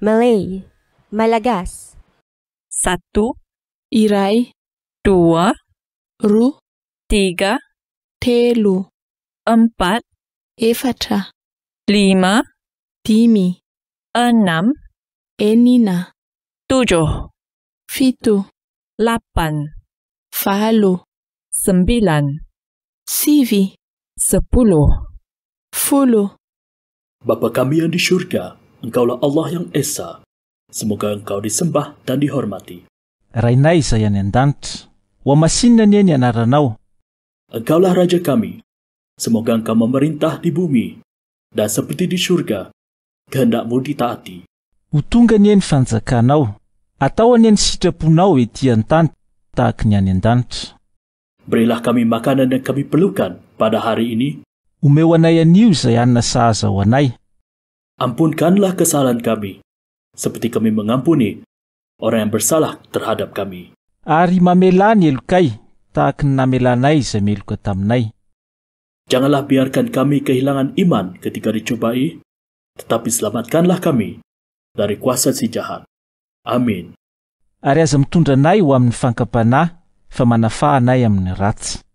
Malay, Malagas. Satu, Irai. Dua, Ru. Tiga, Telu. Empat, Efatra. Lima, Dimi. Enam, Enina. Tujuh, Fitu. Lapan, Falu. Sembilan, Sivi. Sepuluh, Fulu. Bapa kami yang di syurga, Engkaulah Allah yang Esa. Semoga engkau disembah dan dihormati. Rainai saya nendant. Wa masinan yen yanaranau. Engkaulah Raja kami. Semoga engkau memerintah di bumi. Dan seperti di syurga. Kehendakmu ditaati. Utungan yen atau Atawan yen punau iti yantant. Tak nyanendant. Berilah kami makanan yang kami perlukan pada hari ini. Umewanaya niu saya nasaza wanai. Ampunkanlah kesalahan kami seperti kami mengampuni orang yang bersalah terhadap kami. Ari mamelani lukai tak namelanai semil ketamnai. Janganlah biarkan kami kehilangan iman ketika dicubai, tetapi selamatkanlah kami dari kuasa si jahat. Amin. Ari azam tundanai wa famanafa famanafaanai amnerats.